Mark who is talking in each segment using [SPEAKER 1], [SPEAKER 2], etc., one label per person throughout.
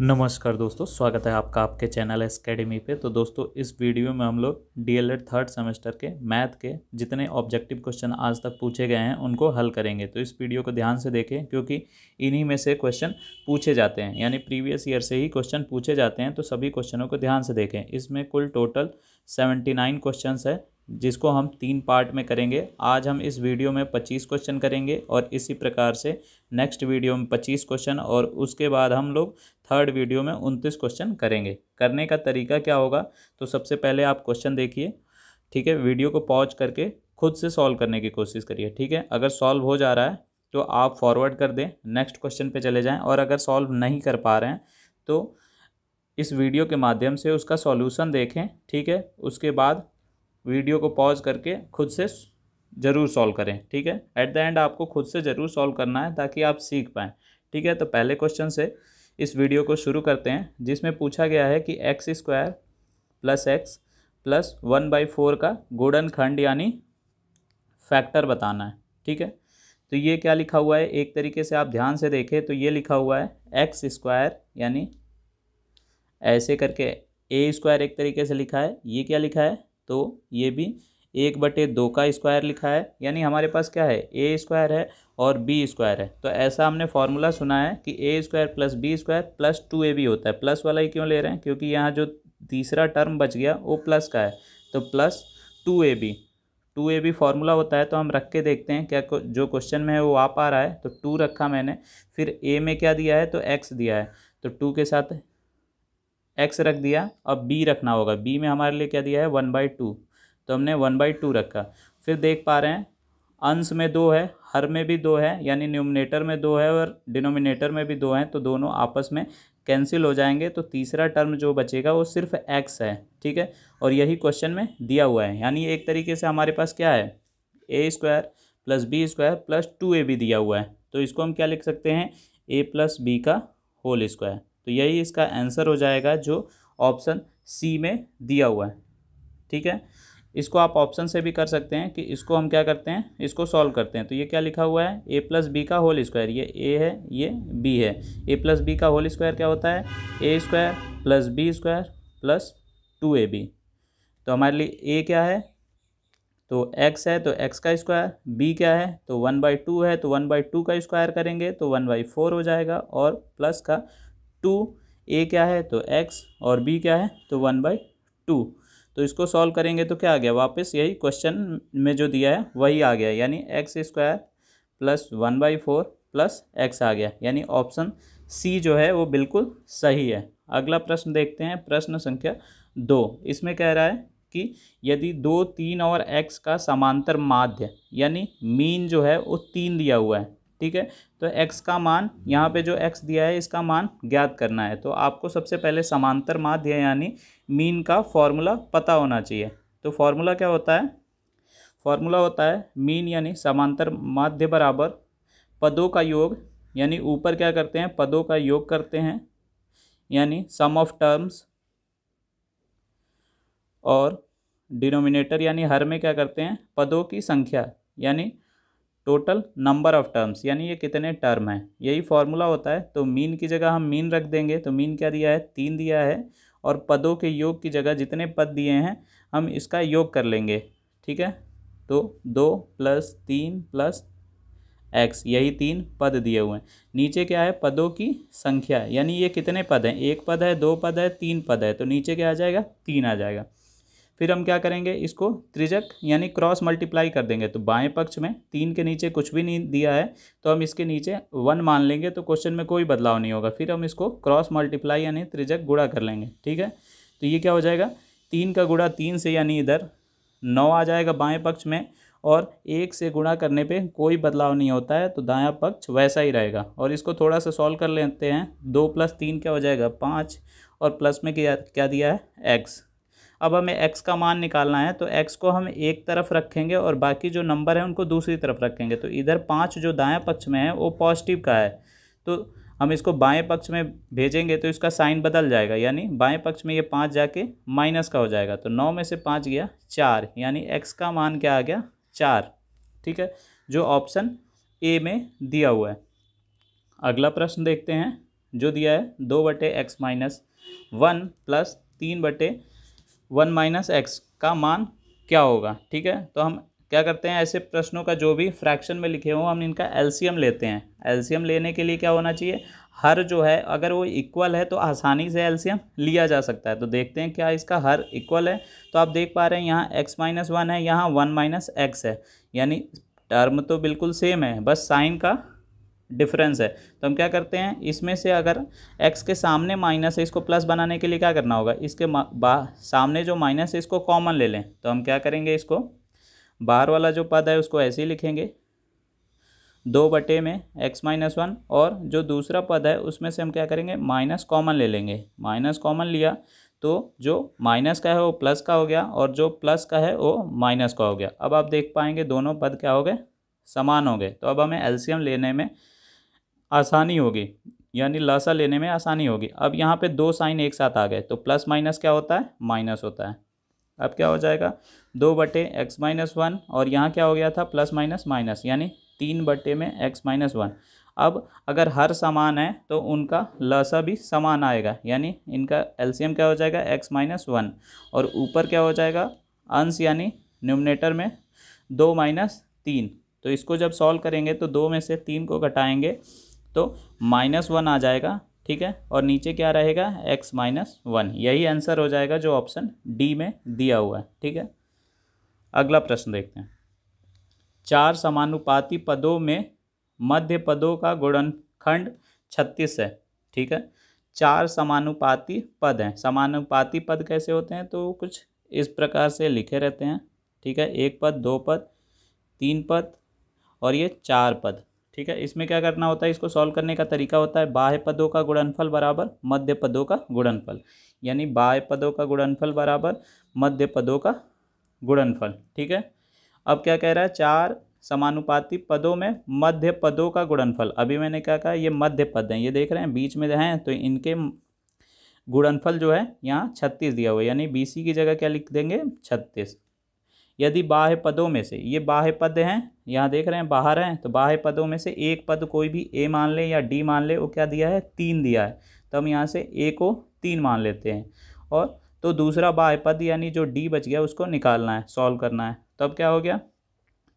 [SPEAKER 1] नमस्कार दोस्तों स्वागत है आपका आपके चैनल एस पे तो दोस्तों इस वीडियो में हम लोग डी एड थर्ड सेमेस्टर के मैथ के जितने ऑब्जेक्टिव क्वेश्चन आज तक पूछे गए हैं उनको हल करेंगे तो इस वीडियो को ध्यान से देखें क्योंकि इन्हीं में से क्वेश्चन पूछे जाते हैं यानी प्रीवियस ईयर से ही क्वेश्चन पूछे जाते हैं तो सभी क्वेश्चनों को ध्यान से देखें इसमें कुल टोटल सेवेंटी क्वेश्चन है जिसको हम तीन पार्ट में करेंगे आज हम इस वीडियो में पच्चीस क्वेश्चन करेंगे और इसी प्रकार से नेक्स्ट वीडियो में पच्चीस क्वेश्चन और उसके बाद हम लोग थर्ड वीडियो में उनतीस क्वेश्चन करेंगे करने का तरीका क्या होगा तो सबसे पहले आप क्वेश्चन देखिए ठीक है वीडियो को पॉज करके खुद से सॉल्व करने की कोशिश करिए ठीक है अगर सॉल्व हो जा रहा है तो आप फॉरवर्ड कर दें नेक्स्ट क्वेश्चन पे चले जाएं और अगर सॉल्व नहीं कर पा रहे हैं तो इस वीडियो के माध्यम से उसका सॉल्यूशन देखें ठीक है उसके बाद वीडियो को पॉज करके खुद से ज़रूर सॉल्व करें ठीक है एट द एंड आपको खुद से ज़रूर सॉल्व करना है ताकि आप सीख पाएँ ठीक है तो पहले क्वेश्चन से इस वीडियो को शुरू करते हैं जिसमें पूछा गया है कि x square plus x plus one by four का गोडन खंड यानी फैक्टर बताना है ठीक है तो ये क्या लिखा हुआ है एक तरीके से आप ध्यान से देखें तो ये लिखा हुआ है एक्स स्क्वायर यानी ऐसे करके ए स्क्वायर एक तरीके से लिखा है ये क्या लिखा है तो ये भी एक बटे दो का स्क्वायर लिखा है यानी हमारे पास क्या है ए स्क्वायर है और बी स्क्वायर है तो ऐसा हमने फॉर्मूला सुना है कि a square plus b square plus two a b होता है प्लस वाला ही क्यों ले रहे हैं क्योंकि यहाँ जो तीसरा टर्म बच गया वो प्लस का है तो plus two a b two a b formula होता है तो हम रख के देखते हैं क्या जो क्वेश्चन में है वो आ पा रहा है तो टू रखा मैंने फिर ए में क्या दिया है तो एक्स दिया है तो टू के साथ एक्स रख दिया अब बी रखना होगा बी में हमारे लिए क्या दिया है वन बाई टू तो हमने वन बाई टू रखा फिर देख पा रहे हैं अंश में दो है हर में भी दो है यानी न्यूमिनेटर में दो है और डिनोमिनेटर में भी दो हैं तो दोनों आपस में कैंसिल हो जाएंगे तो तीसरा टर्म जो बचेगा वो सिर्फ एक्स है ठीक है और यही क्वेश्चन में दिया हुआ है यानी एक तरीके से हमारे पास क्या है a square plus b square plus two a भी दिया हुआ है तो इसको हम क्या लिख सकते हैं ए प्लस बी का होल स्क्वायर तो यही इसका आंसर हो जाएगा जो ऑप्शन सी में दिया हुआ है ठीक है इसको आप ऑप्शन से भी कर सकते हैं कि इसको हम क्या करते हैं इसको सॉल्व करते हैं तो ये क्या लिखा हुआ है ए प्लस बी का होल स्क्वायर ये ए है ये बी है ए प्लस बी का होल स्क्वायर क्या होता है a square plus b square plus two a b तो हमारे लिए ए क्या है तो एक्स है तो एक्स का स्क्वायर बी क्या है तो वन बाई टू है तो वन बाई टू का स्क्वायर करेंगे तो वन बाई फोर हो जाएगा और प्लस का टू ए क्या है तो एक्स और बी क्या है तो वन बाई टू तो इसको सॉल्व करेंगे तो क्या आ गया वापस यही क्वेश्चन में जो दिया है वही आ गया यानी x square plus one by four plus x आ गया यानी ऑप्शन सी जो है वो बिल्कुल सही है अगला प्रश्न देखते हैं प्रश्न संख्या दो इसमें कह रहा है कि यदि दो तीन और एक्स का समांतर माध्य यानी मीन जो है वो तीन दिया हुआ है ठीक है तो x का मान यहाँ पे जो x दिया है इसका मान ज्ञात करना है तो आपको सबसे पहले समांतर माध्य यानी मीन का फॉर्मूला पता होना चाहिए तो फॉर्मूला क्या होता है फॉर्मूला होता है मीन यानी समांतर माध्य बराबर पदों का योग यानी ऊपर क्या करते हैं पदों का योग करते हैं यानी सम ऑफ टर्म्स और डिनोमिनेटर यानी हर में क्या करते हैं पदों की संख्या यानी टोटल नंबर ऑफ टर्म्स यानी ये कितने टर्म हैं यही फॉर्मूला होता है तो मीन की जगह हम मीन रख देंगे तो मीन क्या दिया है तीन दिया है और पदों के योग की जगह जितने पद दिए हैं हम इसका योग कर लेंगे ठीक है तो दो प्लस तीन प्लस एक्स यही तीन पद दिए हुए हैं नीचे क्या है पदों की संख्या यानी ये कितने पद हैं एक पद है दो पद है तीन पद है तो नीचे क्या आ जाएगा तीन आ जाएगा फिर हम क्या करेंगे इसको त्रिजक यानी क्रॉस मल्टीप्लाई कर देंगे तो बाएं पक्ष में तीन के नीचे कुछ भी नहीं दिया है तो हम इसके नीचे वन मान लेंगे तो क्वेश्चन में कोई बदलाव नहीं होगा फिर हम इसको क्रॉस मल्टीप्लाई यानी त्रिजक गुड़ा कर लेंगे ठीक है तो ये क्या हो जाएगा तीन का गुड़ा तीन से यानी इधर नौ आ जाएगा बाएँ पक्ष में और एक से गुणा करने पे कोई बदलाव नहीं होता है तो दायां पक्ष वैसा ही रहेगा और इसको थोड़ा सा सॉल्व कर लेते हैं दो प्लस तीन क्या हो जाएगा पाँच और प्लस में क्या क्या दिया है एक्स अब हमें x का मान निकालना है तो x को हम एक तरफ रखेंगे और बाकी जो नंबर है उनको दूसरी तरफ रखेंगे तो इधर पाँच जो दाएँ पक्ष में है वो पॉजिटिव का है तो हम इसको बाएं पक्ष में भेजेंगे तो इसका साइन बदल जाएगा यानी बाएं पक्ष में ये पाँच जाके माइनस का हो जाएगा तो नौ में से पाँच गया चार यानी एक्स का मान क्या आ गया चार ठीक है जो ऑप्शन ए में दिया हुआ है अगला प्रश्न देखते हैं जो दिया है दो बटे एक्स माइनस वन प्लस तीन बटे वन माइनस एक्स का मान क्या होगा ठीक है तो हम क्या करते हैं ऐसे प्रश्नों का जो भी फ्रैक्शन में लिखे हों हम इनका एलसीएम लेते हैं एलसीएम लेने के लिए क्या होना चाहिए हर जो है अगर वो इक्वल है तो आसानी से एलसीएम लिया जा सकता है तो देखते हैं क्या इसका हर इक्वल है तो आप देख पा रहे हैं यहाँ एक्स माइनस वन है यहाँ वन माइनस एक्स है यानी टर्म तो बिल्कुल सेम है बस साइन का डिफरेंस है तो हम क्या करते हैं इसमें से अगर एक्स के सामने माइनस है इसको प्लस बनाने के लिए क्या करना होगा इसके सामने जो माइनस है इसको कॉमन ले लें तो हम क्या करेंगे इसको बाहर वाला जो पद है उसको ऐसे ही लिखेंगे दो बटे में एक्स माइनस वन और जो दूसरा पद है उसमें से हम क्या करेंगे माइनस कॉमन ले लेंगे माइनस कॉमन लिया तो जो माइनस का है वो प्लस का हो गया और जो प्लस का है वो माइनस का हो गया अब आप देख पाएंगे दोनों पद क्या हो गए समान हो गए तो अब हमें एल्शियम लेने में आसानी होगी यानी लसा लेने में आसानी होगी अब यहाँ पे दो साइन एक साथ आ गए तो प्लस माइनस क्या होता है माइनस होता है अब क्या हो जाएगा दो बटे एक्स माइनस वन और यहाँ क्या हो गया था प्लस माइनस माइनस यानी तीन बटे में एक्स माइनस वन अब अगर हर समान है तो उनका लसा भी समान आएगा यानी इनका एल्शियम क्या हो जाएगा एक्स माइनस वन और ऊपर क्या हो जाएगा अंश यानी न्यूमिनेटर में दो माइनस तीन तो इसको जब सॉल्व करेंगे तो दो में से तीन को घटाएंगे तो माइनस वन आ जाएगा ठीक है और नीचे क्या रहेगा एक्स माइनस वन यही आंसर हो जाएगा जो ऑप्शन डी में दिया हुआ है ठीक है अगला प्रश्न देखते हैं चार समानुपाती पदों में मध्य पदों का गुणनखंड छत्तीस है ठीक है चार समानुपाती पद हैं समानुपाती पद कैसे होते हैं तो कुछ इस प्रकार से लिखे रहते हैं ठीक है एक पद दो पद तीन पद और ये चार पद ठीक है इसमें क्या करना होता है इसको सॉल्व करने का तरीका होता है बाह्य पदों का गुणनफल बराबर मध्य पदों का गुणनफल यानी बाह्य पदों का गुणनफल बराबर मध्य पदों का गुणनफल ठीक है अब क्या कह रहा है चार समानुपाती पदों में मध्य पदों का गुणनफल अभी मैंने क्या कहा ये मध्य पद हैं ये देख रहे हैं बीच में हैं तो इनके गुणनफल जो है यहाँ छत्तीस दिया हुआ है यानी बी की जगह क्या लिख देंगे छत्तीस यदि बाह्य पदों में से ये बाह्य पद हैं यहाँ देख रहे हैं बाहर हैं तो बाह्य पदों में से एक पद कोई भी ए मान ले या डी मान ले वो क्या दिया है तीन दिया है तो हम यहाँ से ए को तीन मान लेते हैं और तो दूसरा बाह्य पद यानी जो डी बच गया उसको निकालना है सॉल्व करना है तब तो क्या हो गया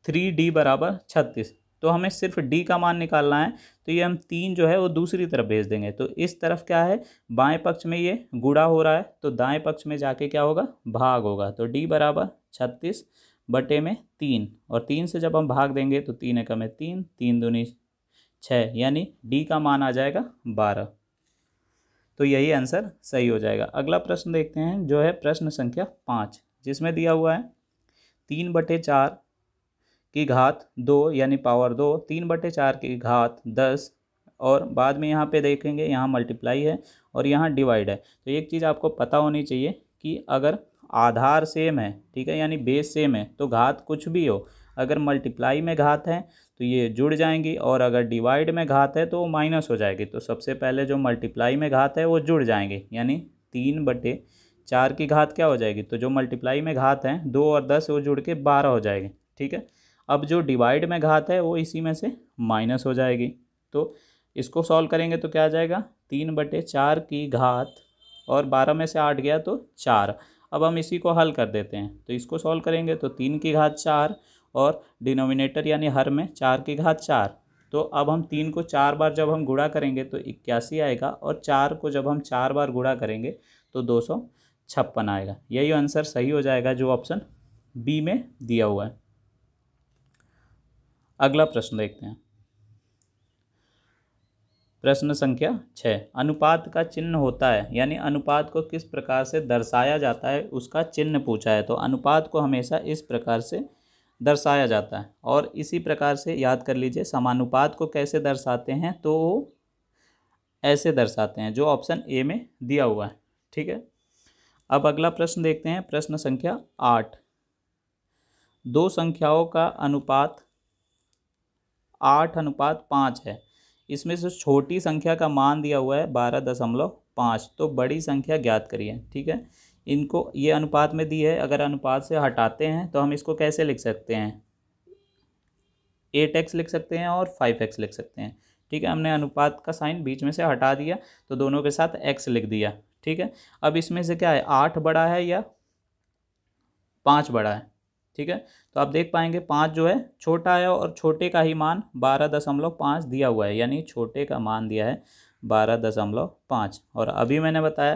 [SPEAKER 1] थ्री डी बराबर छत्तीस तो हमें सिर्फ डी का मान निकालना है तो ये हम तीन जो है वो दूसरी तरफ भेज देंगे तो इस तरफ क्या है बाएं पक्ष में ये गुड़ा हो रहा है तो दाएं पक्ष में जाके क्या होगा भाग होगा तो डी बराबर छत्तीस बटे में तीन और तीन से जब हम भाग देंगे तो तीन एकम में तीन तीन दूनी छः यानी डी का मान आ जाएगा बारह तो यही आंसर सही हो जाएगा अगला प्रश्न देखते हैं जो है प्रश्न संख्या पाँच जिसमें दिया हुआ है तीन बटे चार की घात दो यानी पावर दो तीन बटे चार की घात दस और बाद में यहाँ पे देखेंगे यहाँ मल्टीप्लाई है और यहाँ डिवाइड है तो एक चीज़ आपको पता होनी चाहिए कि अगर आधार सेम है ठीक है यानी बेस सेम है तो घात कुछ भी हो अगर मल्टीप्लाई में घात है तो ये जुड़ जाएंगी और अगर डिवाइड में घात है तो वो माइनस हो जाएगी तो सबसे पहले जो मल्टीप्लाई में घात है वो जुड़ जाएंगे यानी तीन बटे चार की घात क्या हो जाएगी तो जो मल्टीप्लाई में घात है दो और दस वो जुड़ के बारह हो जाएगी ठीक है अब जो डिवाइड में घात है वो इसी में से माइनस हो जाएगी तो इसको सॉल्व करेंगे तो क्या आ जाएगा तीन बटे चार की घात और बारह में से आठ गया तो चार अब हम इसी को हल कर देते हैं तो इसको सॉल्व करेंगे तो तीन की घात चार और डिनोमिनेटर यानी हर में चार की घात चार तो अब हम तीन को चार बार जब हम गुड़ा करेंगे तो इक्यासी आएगा और चार को जब हम चार बार गुड़ा करेंगे तो दो सौ छप्पन आएगा यही आंसर सही हो जाएगा जो ऑप्शन बी में दिया हुआ है अगला प्रश्न देखते हैं प्रश्न संख्या छः अनुपात का चिन्ह होता है यानी अनुपात को किस प्रकार से दर्शाया जाता है उसका चिन्ह पूछा है तो अनुपात को हमेशा इस प्रकार से दर्शाया जाता है और इसी प्रकार से याद कर लीजिए समानुपात को कैसे दर्शाते हैं तो ऐसे दर्शाते हैं जो ऑप्शन ए में दिया हुआ है ठीक है अब अगला प्रश्न देखते हैं प्रश्न संख्या आठ दो संख्याओं का अनुपात आठ अनुपात पाँच है इसमें से छोटी संख्या का मान दिया हुआ है बारह दशमलव पाँच तो बड़ी संख्या ज्ञात करिए ठीक है इनको ये अनुपात में दी है अगर अनुपात से हटाते हैं तो हम इसको कैसे लिख सकते हैं एट एक्स लिख सकते हैं और फाइव एक्स लिख सकते हैं ठीक है हमने अनुपात का साइन बीच में से हटा दिया तो दोनों के साथ एक्स लिख दिया ठीक है अब इसमें से क्या है आठ बड़ा है या पाँच बड़ा है ठीक है तो आप देख पाएंगे पाँच जो है छोटा है और छोटे का ही मान बारह दशमलव पाँच दिया हुआ है यानी छोटे का मान दिया है बारह दशमलव पाँच और अभी मैंने बताया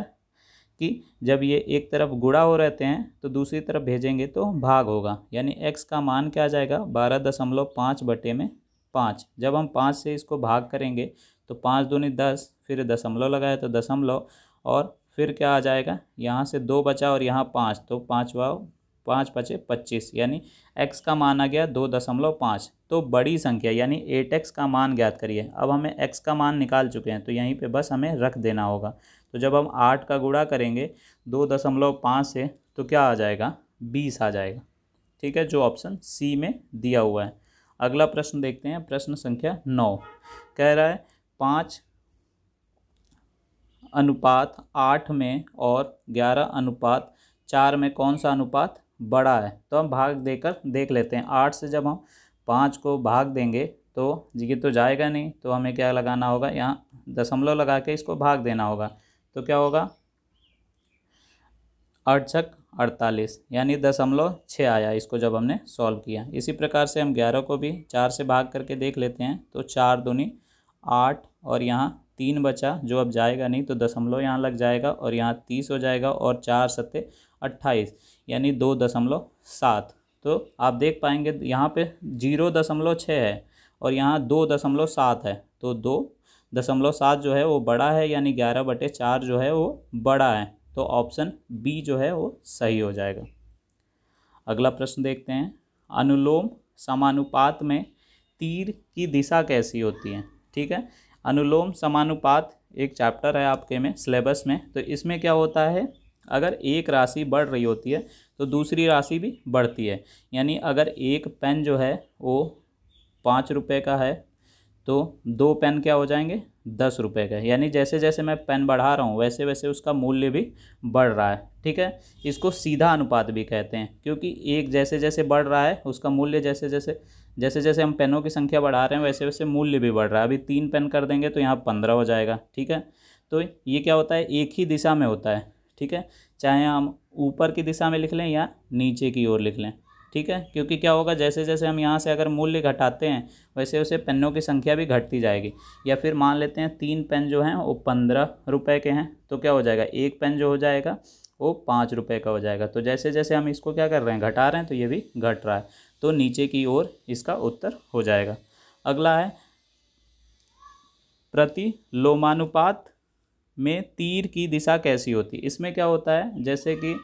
[SPEAKER 1] कि जब ये एक तरफ गुड़ा हो रहते हैं तो दूसरी तरफ भेजेंगे तो भाग होगा यानी एक्स का मान क्या आ जाएगा बारह दशमलव पाँच बटे में पाँच जब हम पाँच से इसको भाग करेंगे तो पाँच दूनी दस फिर दशमलव लगाया तो दशमलव और फिर क्या आ जाएगा यहाँ से दो बचा और यहाँ पाँच तो पाँचवा पाँच पचे पच्चीस यानी x का मान आ गया दो दशमलव पाँच तो बड़ी संख्या यानी एट एक्स का मान ज्ञात करिए अब हमें x का मान निकाल चुके हैं तो यहीं पे बस हमें रख देना होगा तो जब हम आठ का गुड़ा करेंगे दो दशमलव पाँच से तो क्या आ जाएगा बीस आ जाएगा ठीक है जो ऑप्शन सी में दिया हुआ है अगला प्रश्न देखते हैं प्रश्न संख्या नौ कह रहा है पाँच अनुपात आठ में और ग्यारह अनुपात चार में कौन सा अनुपात बड़ा है तो हम भाग देकर देख लेते हैं आठ से जब हम पाँच को भाग देंगे तो ये तो जाएगा नहीं तो हमें क्या लगाना होगा यहाँ दशमलव लगा के इसको भाग देना होगा तो क्या होगा अड़छक अड़तालीस यानी दशमलव छः आया इसको जब हमने सॉल्व किया इसी प्रकार से हम ग्यारह को भी चार से भाग करके देख लेते हैं तो चार दूनी आठ और यहाँ तीन बचा जो अब जाएगा नहीं तो दशमलव यहाँ लग जाएगा और यहाँ तीस हो जाएगा और चार सत्ते अट्ठाईस यानी दो दशमलव सात तो आप देख पाएंगे यहाँ पे जीरो दशमलव छः है और यहाँ दो दशमलव सात है तो दो दशमलव सात जो है वो बड़ा है यानी ग्यारह बटे चार जो है वो बड़ा है तो ऑप्शन बी जो है वो सही हो जाएगा अगला प्रश्न देखते हैं अनुलोम समानुपात में तीर की दिशा कैसी होती है ठीक है अनुलोम समानुपात एक चैप्टर है आपके में सिलेबस में तो इसमें क्या होता है अगर एक राशि बढ़ रही होती है तो दूसरी राशि भी बढ़ती है यानी अगर एक पेन जो है वो पाँच रुपये का है तो दो पेन क्या हो जाएंगे दस रुपये का यानी जैसे जैसे मैं पेन बढ़ा रहा हूँ वैसे वैसे उसका मूल्य भी बढ़ रहा है ठीक है इसको सीधा अनुपात भी कहते हैं क्योंकि एक जैसे जैसे बढ़ रहा है उसका मूल्य जैसे जैसे जैसे जैसे हम पेनों की संख्या बढ़ा रहे हैं वैसे वैसे मूल्य भी बढ़ रहा है अभी तीन पेन कर देंगे तो यहाँ पंद्रह हो जाएगा ठीक है तो ये क्या होता है एक ही दिशा में होता है ठीक है चाहे हम ऊपर की दिशा में लिख लें या नीचे की ओर लिख लें ठीक है क्योंकि क्या होगा जैसे जैसे हम यहाँ से अगर मूल्य घटाते हैं वैसे वैसे पेनों की संख्या भी घटती जाएगी या फिर मान लेते हैं तीन पेन जो हैं वो पंद्रह रुपये के हैं तो क्या हो जाएगा एक पेन जो हो जाएगा वो पाँच रुपये का हो जाएगा तो जैसे जैसे हम इसको क्या कर रहे हैं घटा रहे हैं तो ये भी घट रहा है तो नीचे की ओर इसका उत्तर हो जाएगा अगला है प्रति लोमानुपात में तीर की दिशा कैसी होती है इसमें क्या होता है जैसे कि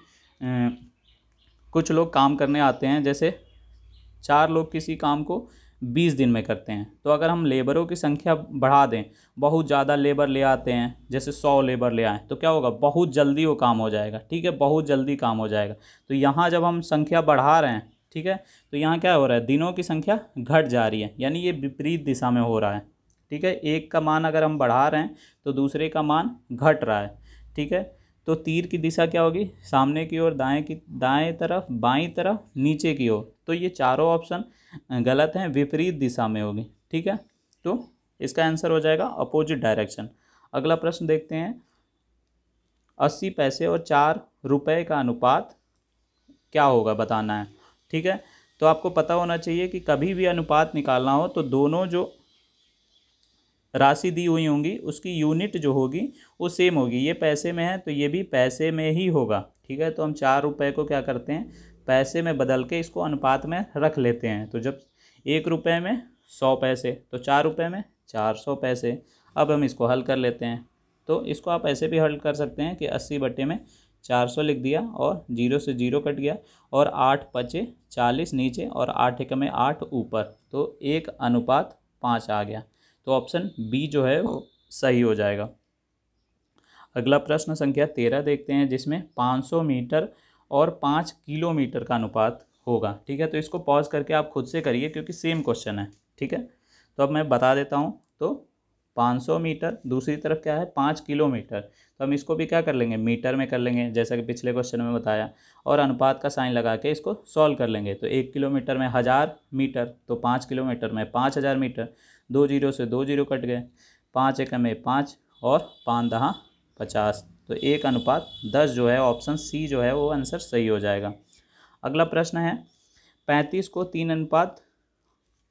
[SPEAKER 1] कुछ लोग काम करने आते हैं जैसे चार लोग किसी काम को बीस दिन में करते हैं तो अगर हम लेबरों की संख्या बढ़ा दें बहुत ज़्यादा लेबर ले आते हैं जैसे सौ लेबर ले आएँ तो क्या होगा बहुत जल्दी वो काम हो जाएगा ठीक है बहुत जल्दी काम हो जाएगा तो यहाँ जब हम संख्या बढ़ा रहे हैं ठीक है तो यहाँ क्या हो रहा है दिनों की संख्या घट जा रही है यानी ये विपरीत दिशा में हो रहा है ठीक है एक का मान अगर हम बढ़ा रहे हैं तो दूसरे का मान घट रहा है ठीक है तो तीर की दिशा क्या होगी सामने की ओर दाएं की दाएं तरफ बाईं तरफ नीचे की ओर तो ये चारों ऑप्शन गलत हैं विपरीत दिशा में होगी ठीक है तो इसका आंसर हो जाएगा अपोजिट डायरेक्शन अगला प्रश्न देखते हैं अस्सी पैसे और चार रुपये का अनुपात क्या होगा बताना है ठीक है तो आपको पता होना चाहिए कि कभी भी अनुपात निकालना हो तो दोनों जो राशि दी हुई होंगी उसकी यूनिट जो होगी वो सेम होगी ये पैसे में है तो ये भी पैसे में ही होगा ठीक है तो हम चार रुपये को क्या करते हैं पैसे में बदल के इसको अनुपात में रख लेते हैं तो जब एक रुपये में सौ पैसे तो चार रुपये में चार सौ पैसे अब हम इसको हल कर लेते हैं तो इसको आप ऐसे भी हल कर सकते हैं कि अस्सी बटे में चार सौ लिख दिया और जीरो से जीरो कट गया और आठ पचे चालीस नीचे और आठ एक में आठ ऊपर तो एक अनुपात पाँच आ गया तो ऑप्शन बी जो है वो सही हो जाएगा अगला प्रश्न संख्या तेरह देखते हैं जिसमें सौ मीटर और पाँच किलोमीटर का अनुपात होगा ठीक है तो इसको पॉज करके आप खुद से करिए क्योंकि सेम क्वेश्चन है ठीक है तो अब मैं बता देता हूँ तो 500 मीटर दूसरी तरफ क्या है पाँच किलोमीटर तो हम इसको भी क्या कर लेंगे मीटर में कर लेंगे जैसा कि पिछले क्वेश्चन में बताया और अनुपात का साइन लगा के इसको सॉल्व कर लेंगे तो एक किलोमीटर में हज़ार मीटर तो पाँच किलोमीटर में पाँच हज़ार मीटर दो जीरो से दो जीरो कट गए पाँच एक में पाँच और पाँच दहा पचास तो एक अनुपात दस जो है ऑप्शन सी जो है वो आंसर सही हो जाएगा अगला प्रश्न है पैंतीस को तीन अनुपात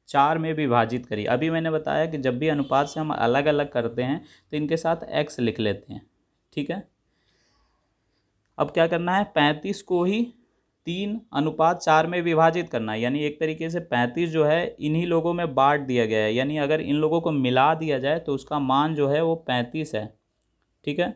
[SPEAKER 1] चार में विभाजित करिए अभी मैंने बताया कि जब भी अनुपात से हम अलग अलग करते हैं तो इनके साथ एक्स लिख लेते हैं ठीक है अब क्या करना है पैंतीस को ही तीन अनुपात चार में विभाजित करना है यानी एक तरीके से पैंतीस जो है इन्हीं लोगों में बांट दिया गया है यानी अगर इन लोगों को मिला दिया जाए तो उसका मान जो है वो पैंतीस है ठीक है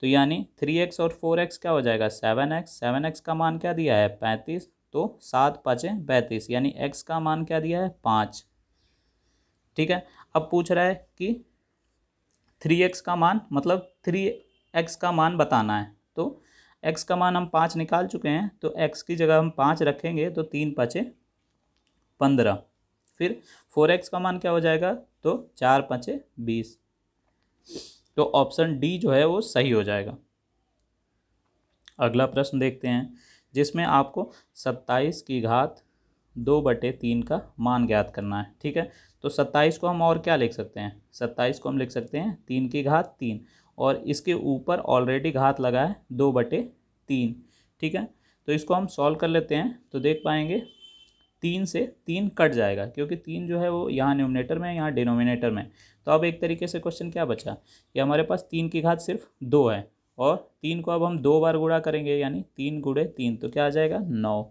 [SPEAKER 1] तो यानी थ्री एक्स और फोर एक्स क्या हो जाएगा सेवन एक्स सेवन एक्स का मान क्या दिया है पैंतीस तो सात पाँचें पैंतीस यानी एक्स का मान क्या दिया है पाँच ठीक है अब पूछ रहा है कि थ्री एक्स का मान मतलब थ्री एक्स का मान बताना है तो एक्स का मान हम पाँच निकाल चुके हैं तो एक्स की जगह हम पाँच रखेंगे तो तीन पचे पंद्रह फिर फोर एक्स का मान क्या हो जाएगा तो चार पचे बीस तो ऑप्शन डी जो है वो सही हो जाएगा अगला प्रश्न देखते हैं जिसमें आपको सत्ताईस की घात दो बटे तीन का मान ज्ञात करना है ठीक है तो सत्ताईस को हम और क्या लिख सकते हैं सत्ताईस को हम लिख सकते हैं तीन की घात तीन और इसके ऊपर ऑलरेडी घात लगा है दो बटे तीन ठीक है तो इसको हम सॉल्व कर लेते हैं तो देख पाएंगे तीन से तीन कट जाएगा क्योंकि तीन जो है वो यहाँ न्यूमिनेटर में यहाँ डिनोमिनेटर में तो अब एक तरीके से क्वेश्चन क्या बचा कि हमारे पास तीन की घात सिर्फ दो है और तीन को अब हम दो बार गुड़ा करेंगे यानी तीन गुड़े तीन तो क्या आ जाएगा नौ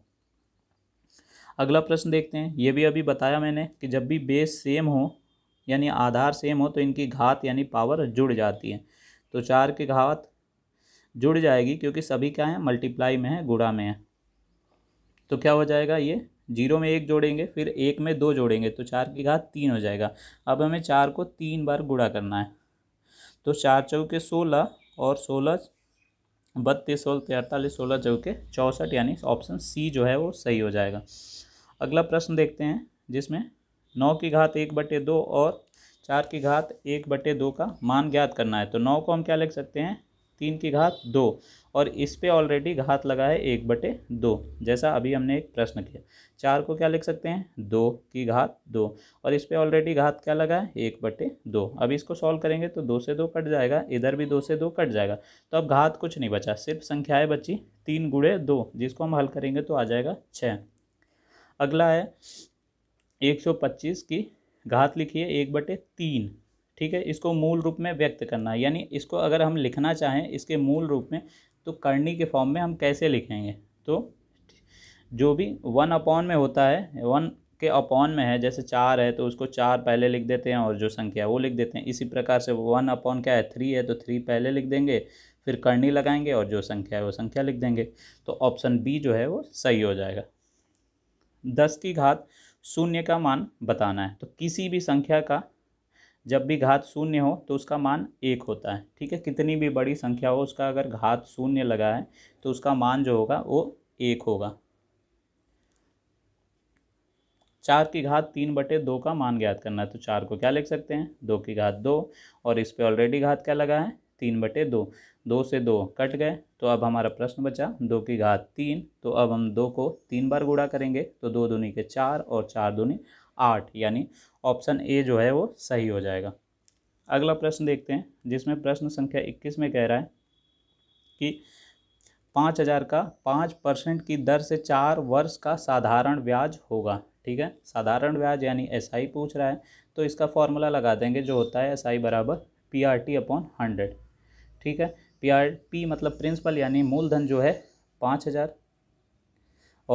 [SPEAKER 1] अगला प्रश्न देखते हैं ये भी अभी बताया मैंने कि जब भी बेस सेम हो यानी आधार सेम हो तो इनकी घात यानी पावर जुड़ जाती है तो चार की घात जुड़ जाएगी क्योंकि सभी क्या है मल्टीप्लाई में है गुड़ा में है तो क्या हो जाएगा ये जीरो में एक जोड़ेंगे फिर एक में दो जोड़ेंगे तो चार की घात तीन हो जाएगा अब हमें चार को तीन बार गुड़ा करना है तो चार चौके सोलह और सोलह बत्तीस सोलह तैंतालीस सोलह चौके चौंसठ यानी ऑप्शन सी जो है वो सही हो जाएगा अगला प्रश्न देखते हैं जिसमें नौ की घात एक बटे दो और चार की घात एक बटे दो का मान ज्ञात करना है तो नौ को हम क्या लिख सकते हैं तीन की घात दो और इस पे ऑलरेडी घात लगा है एक बटे दो जैसा अभी हमने एक प्रश्न किया चार को क्या लिख सकते हैं दो की घात दो और इस पे ऑलरेडी घात क्या लगा है एक बटे दो अब इसको सॉल्व करेंगे तो दो से दो कट जाएगा इधर भी दो से दो कट जाएगा तो अब घात कुछ नहीं बचा सिर्फ संख्याएँ बची तीन गुड़े दो जिसको हम हल करेंगे तो आ जाएगा छः अगला है एक सौ पच्चीस की घात लिखिए एक बटे तीन ठीक है इसको मूल रूप में व्यक्त करना है यानी इसको अगर हम लिखना चाहें इसके मूल रूप में तो करनी के फॉर्म में हम कैसे लिखेंगे तो जो भी वन अपॉन में होता है वन के अपॉन में है जैसे चार है तो उसको चार पहले लिख देते हैं और जो संख्या वो लिख देते हैं इसी प्रकार से वन अपॉन क्या है थ्री है तो थ्री पहले लिख देंगे फिर करनी लगाएंगे और जो संख्या है वो संख्या लिख देंगे तो ऑप्शन बी जो है वो सही हो जाएगा दस की घात शून्य का मान बताना है तो किसी भी संख्या का जब भी घात शून्य हो तो उसका मान एक होता है ठीक है कितनी भी बड़ी संख्या हो उसका अगर घात शून्य लगा है तो उसका मान जो होगा वो एक होगा चार की घात तीन बटे दो का मान ज्ञात करना है तो चार को क्या लिख सकते हैं दो की घात दो और इस पर ऑलरेडी घात क्या लगा है तीन बटे दो दो से दो कट गए तो अब हमारा प्रश्न बचा दो की घात तीन तो अब हम दो को तीन बार गुड़ा करेंगे तो दो दूनी के चार और चार दूनी आठ यानी ऑप्शन ए जो है वो सही हो जाएगा अगला प्रश्न देखते हैं जिसमें प्रश्न संख्या इक्कीस में कह रहा है कि पाँच हज़ार का पाँच परसेंट की दर से चार वर्ष का साधारण ब्याज होगा ठीक है साधारण ब्याज यानी एस आई पूछ रहा है तो इसका फॉर्मूला लगा देंगे जो होता है एस आई बराबर P R T upon hundred ठीक है पी आर पी मतलब प्रिंसिपल यानी मूलधन जो है पाँच हज़ार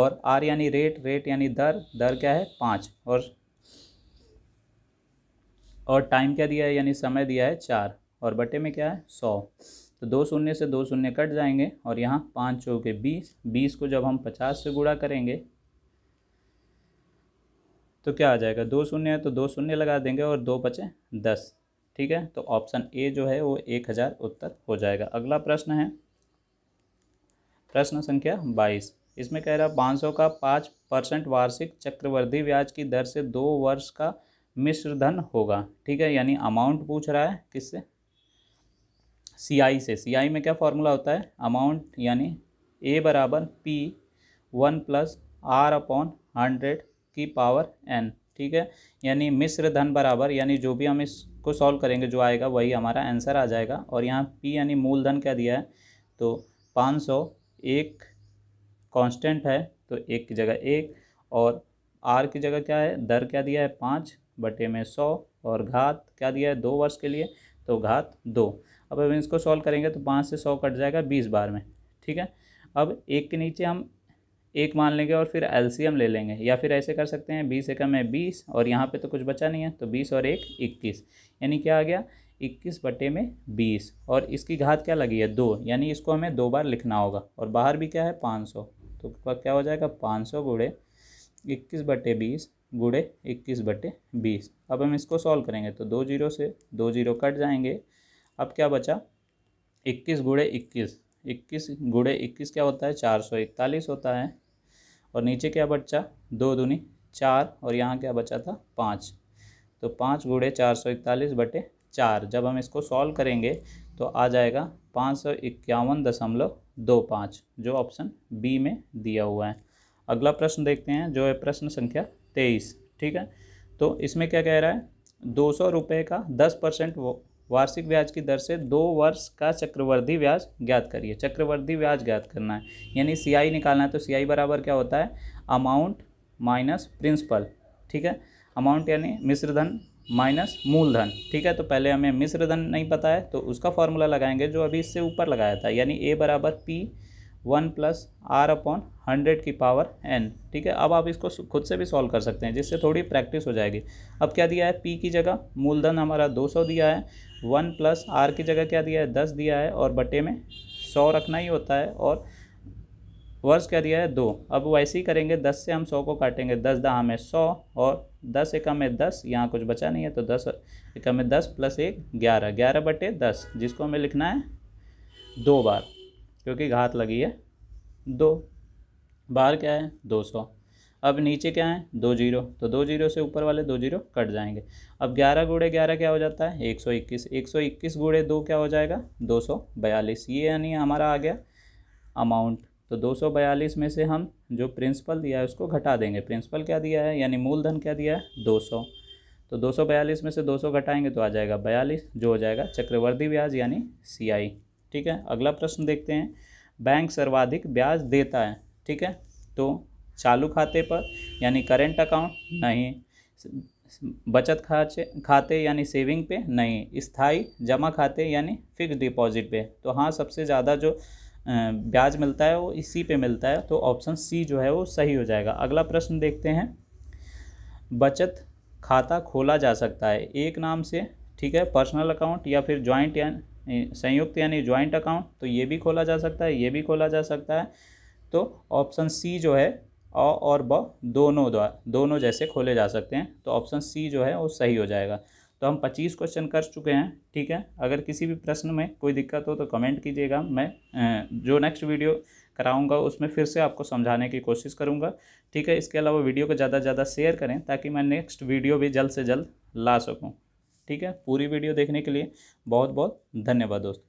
[SPEAKER 1] और आर यानी रेट रेट यानी दर दर क्या है पाँच और और टाइम क्या दिया है यानी समय दिया है चार और बटे में क्या है सौ तो दो शून्य से दो शून्य कट जाएंगे और यहाँ पाँच चौके बीस बीस को जब हम पचास से गुणा करेंगे तो क्या आ जाएगा दो शून्य है तो दो शून्य लगा देंगे और दो पचे दस ठीक है तो ऑप्शन ए जो है वो एक हज़ार उत्तर हो जाएगा अगला प्रश्न है प्रश्न संख्या बाईस इसमें कह रहा पाँच सौ का पाँच परसेंट वार्षिक चक्रवर्धि ब्याज की दर से दो वर्ष का धन होगा ठीक है यानी अमाउंट पूछ रहा है किससे सीआई से सीआई में क्या फॉर्मूला होता है अमाउंट यानी ए बराबर P one plus R upon hundred की पावर एन ठीक है यानी मिश्र धन बराबर यानी जो भी हम इस इसको सॉल्व करेंगे जो आएगा वही हमारा आंसर आ जाएगा और यहाँ पी यानी मूलधन क्या दिया है तो पाँच सौ एक कांस्टेंट है तो एक की जगह एक और आर की जगह क्या है दर क्या दिया है पाँच बटे में सौ और घात क्या दिया है दो वर्ष के लिए तो घात दो अब अब इसको सॉल्व करेंगे तो पाँच से सौ कट जाएगा बीस बार में ठीक है अब एक के नीचे हम एक मान लेंगे और फिर एलसीएम ले लेंगे या फिर ऐसे कर सकते हैं बीस एकम है बीस और यहाँ पे तो कुछ बचा नहीं है तो बीस और एक इक्कीस यानी क्या आ गया इक्कीस बटे में बीस और इसकी घात क्या लगी है दो यानी इसको हमें दो बार लिखना होगा और बाहर भी क्या है पाँच सौ तो क्या हो जाएगा पाँच सौ गुड़े इक्कीस बटे बीस गुड़े इक्कीस बटे बीस अब हम इसको सॉल्व करेंगे तो दो जीरो से दो जीरो कट जाएंगे अब क्या बचा इक्कीस गुड़े इक्कीस इक्कीस गुड़े इक्कीस क्या होता है चार सौ इकतालीस होता है और नीचे क्या बचा दो दूनी चार और यहाँ क्या बचा था पाँच तो पाँच गुड़े चार सौ इकतालीस बटे चार जब हम इसको सॉल्व करेंगे तो आ जाएगा पाँच सौ इक्यावन दशमलव दो पाँच जो ऑप्शन बी में दिया हुआ है अगला प्रश्न देखते हैं जो है प्रश्न संख्या तेईस ठीक है तो इसमें क्या कह रहा है दो सौ रुपये का दस परसेंट वो वार्षिक ब्याज की दर से दो वर्ष का चक्रवर्धि ब्याज ज्ञात करिए चक्रवर्धि ब्याज ज्ञात करना है यानी सी आई निकालना है तो सी आई बराबर क्या होता है अमाउंट माइनस प्रिंसिपल ठीक है अमाउंट यानी मिश्रधन माइनस मूलधन ठीक है तो पहले हमें मिश्रधन नहीं पता है तो उसका फॉर्मूला लगाएंगे जो अभी इससे ऊपर लगाया था यानी ए बराबर P one plus R upon hundred की पावर एन ठीक है अब आप इसको खुद से भी सॉल्व कर सकते हैं जिससे थोड़ी प्रैक्टिस हो जाएगी अब क्या दिया है पी की जगह मूलधन हमारा दो सौ दिया है वन प्लस आर की जगह क्या दिया है दस दिया है और बटे में सौ रखना ही होता है और वर्ष क्या दिया है दो अब वैसे ही करेंगे दस से हम सौ को काटेंगे दस दहा में सौ और दस एकम में दस यहाँ कुछ बचा नहीं है तो दस एकम में दस प्लस एक ग्यारह ग्यारह बटे दस जिसको हमें लिखना है दो बार क्योंकि घात लगी है दो बाहर क्या है दो सौ अब नीचे क्या है दो जीरो तो दो जीरो से ऊपर वाले दो जीरो कट जाएंगे अब ग्यारह गुड़े ग्यारह क्या हो जाता है एक सौ इक्कीस एक सौ इक्कीस गुड़े दो क्या हो जाएगा दो सौ बयालीस ये यानी हमारा आ गया अमाउंट तो दो सौ बयालीस में से हम जो प्रिंसिपल दिया है उसको घटा देंगे प्रिंसिपल क्या दिया है यानी मूलधन क्या दिया है दो सौ तो दो सौ बयालीस में से दो सौ घटाएंगे तो आ जाएगा बयालीस जो हो जाएगा चक्रवर्ती ब्याज यानी सी आई ठीक है अगला प्रश्न देखते हैं बैंक सर्वाधिक ब्याज देता है ठीक है तो चालू खाते पर यानी करेंट अकाउंट नहीं बचत खाते खाते यानी सेविंग पे नहीं स्थाई जमा खाते यानी फिक्स डिपॉजिट पे तो हाँ सबसे ज़्यादा जो ब्याज मिलता है वो इसी पे मिलता है तो ऑप्शन सी जो है वो सही हो जाएगा अगला प्रश्न देखते हैं बचत खाता खोला जा सकता है एक नाम से ठीक है पर्सनल अकाउंट या फिर ज्वाइंट संयुक्त यानी ज्वाइंट अकाउंट तो ये भी खोला जा सकता है ये भी खोला जा सकता है तो ऑप्शन सी जो है अ और ब दोनों द्वारा दोनों जैसे खोले जा सकते हैं तो ऑप्शन सी जो है वो सही हो जाएगा तो हम 25 क्वेश्चन कर चुके हैं ठीक है अगर किसी भी प्रश्न में कोई दिक्कत हो तो कमेंट कीजिएगा मैं जो नेक्स्ट वीडियो कराऊंगा उसमें फिर से आपको समझाने की कोशिश करूंगा ठीक है इसके अलावा वीडियो को ज़्यादा से ज़्यादा शेयर करें ताकि मैं नेक्स्ट वीडियो भी जल्द से जल्द ला सकूँ ठीक है पूरी वीडियो देखने के लिए बहुत बहुत धन्यवाद दोस्तों